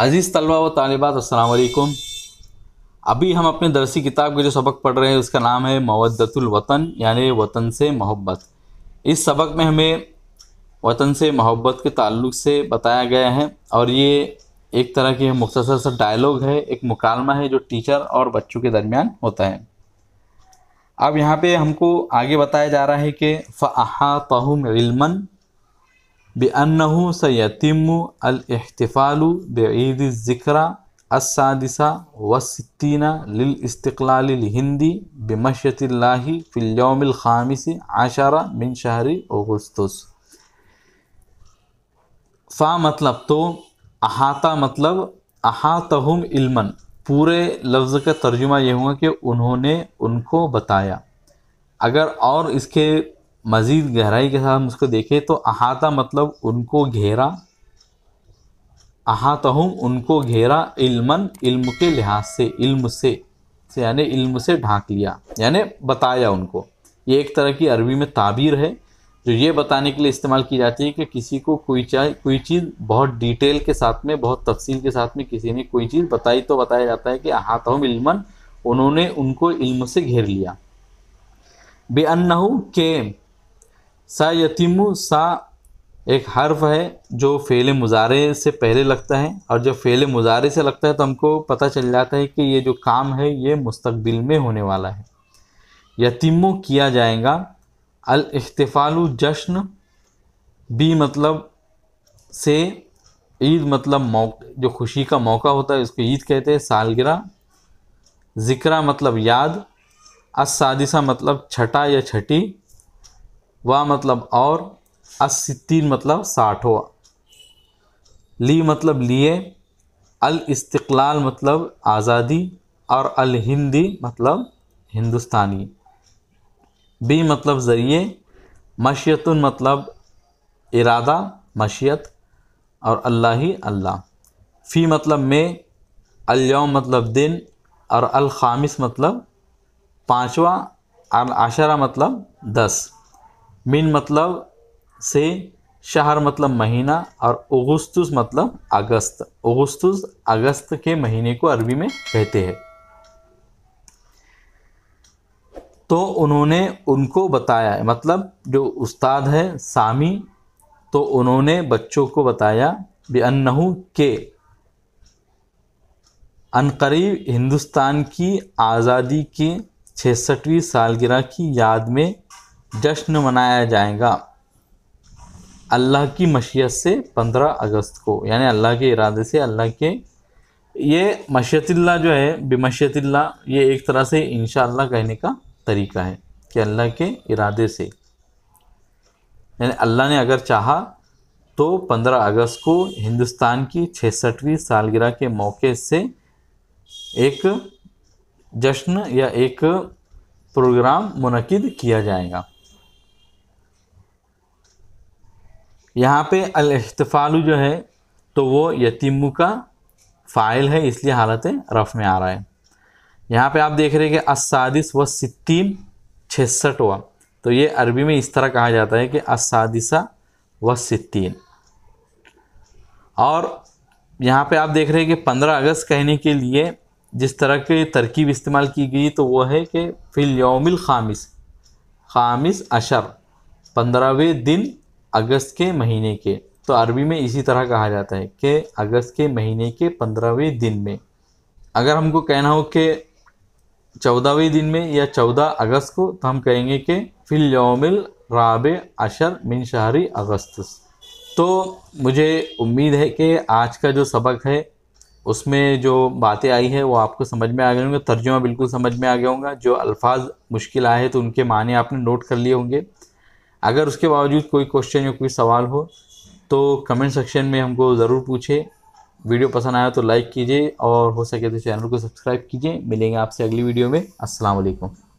अज़ीज़ तलबा व तालबात असलकुम अभी हम अपने दरसी किताब के जो सबक पढ़ रहे हैं उसका नाम है मवदतुल वतन वतन से मोहब्बत इस सबक में हमें वतन से मोहब्बत के ताल्लुक से बताया गया है और ये एक तरह की मुख्तर सा डायलॉग है एक मुकालमा है जो टीचर और बच्चों के दरमियान होता है अब यहाँ पे हमको आगे बताया जा रहा है कि फ़ाहा तहम इलमन बअनहु सयतिम अलहतफ़ाल बईदिक्र असादिसा वसित्तीना लिलस्तलाहिंदी बमशतल्ला फ़िल्योमिलखामिस आशारा बिन शहरी ओगस्तुस फ़ा मतलब तो अहाता मतलब अहातहुम इल्मन पूरे लफ्ज़ का तर्जुमा यह होगा कि उन्होंने उनको बताया अगर और इसके मज़ीद गहराई के साथ हम उसको देखें तो अहाता मतलब उनको घेरा हूँ उनको घेरा इल्मन इल्म के लिहाज से इल्म से यानी इल्म से ढांक लिया यानि बताया उनको ये एक तरह की अरबी में ताबीर है जो ये बताने के लिए इस्तेमाल की जाती है कि किसी को कोई चाहे कोई चीज़ बहुत डिटेल के साथ में बहुत तफसील के साथ में किसी ने कोई चीज़ बताई तो बताया जाता है कि हूँ इल्मन उन्होंने उनको इल्म से घेर लिया अन्ना के सा यतीमु सा एक हर्फ है जो फ़ेल मुजारे से पहले लगता है और जब फ़ेल मुजारे से लगता है तो हमको पता चल जाता है कि ये जो काम है ये मुस्तबिल में होने वाला है यतीमु किया जाएगा अल इख्तफालु जश्न बी मतलब से ईद मतलब जो खुशी का मौका होता है इसको ईद कहते हैं सालगिरह ज़िक्रा मतलब याद असादिसा मतलब छठा या छठी वह मतलब और अस्सी तीन मतलब साठ हो ली मतलब लिए अल इस्तक़लाल मतलब आज़ादी और अल हिंदी मतलब हिंदुस्तानी बी मतलब ज़रिए मशियत मतलब इरादा मशियत और अल्लाह ही अल्लाह फ़ी मतलब में अल्यौम मतलब दिन और अल खामिस मतलब पाँचवा अल आशरा मतलब दस मिन मतलब से शहर मतलब महीना और ओगस्तुस मतलब अगस्त ओगस्तुस अगस्त के महीने को अरबी में कहते हैं तो उन्होंने उनको बताया मतलब जो उस्ताद है सामी तो उन्होंने बच्चों को बताया अनहू के अनकरीब हिंदुस्तान की आज़ादी के छसठवीं सालगिरह की याद में जश्न मनाया जाएगा अल्लाह की मशीयत से 15 अगस्त को यानी अल्लाह के इरादे से अल्लाह के ये मशीतल्ला जो है बेमशीतल्ला ये एक तरह से इन कहने का तरीका है कि अल्लाह के इरादे से यानी अल्लाह ने अगर चाहा तो 15 अगस्त को हिंदुस्तान की छसठवीं सालगिरह के मौके से एक जश्न या एक प्रोग्राम मनक़द किया जाएगा यहाँ पे अलतफ़ालू जो है तो वो यतीमु का फ़ाइल है इसलिए हालत रफ़ में आ रहा है यहाँ पे आप देख रहे हैं कि असादिस व छसठ छसठवा तो ये अरबी में इस तरह कहा जाता है कि असादिसा व सितीन और यहाँ पे आप देख रहे हैं कि पंद्रह अगस्त कहने के लिए जिस तरह की तरकीब इस्तेमाल की गई तो वो है कि फिल योमिल खामिस खामिस अशर पंद्रहवें दिन अगस्त के महीने के तो अरबी में इसी तरह कहा जाता है कि अगस्त के महीने के पंद्रहवें दिन में अगर हमको कहना हो कि चौदहवें दिन में या चौदह अगस्त को तो हम कहेंगे कि फिल योमिल राब अशर मिन शहरी अगस्त तो मुझे उम्मीद है कि आज का जो सबक है उसमें जो बातें आई है वो आपको समझ में आ गए होंगे तर्जुमा बिल्कुल समझ में आ गया होगा जो अल्फाज मुश्किल आए हैं तो उनके माने आपने नोट कर लिए होंगे अगर उसके बावजूद कोई क्वेश्चन या कोई सवाल हो तो कमेंट सेक्शन में हमको ज़रूर पूछे वीडियो पसंद आया तो लाइक कीजिए और हो सके तो चैनल को सब्सक्राइब कीजिए मिलेंगे आपसे अगली वीडियो में अस्सलाम वालेकुम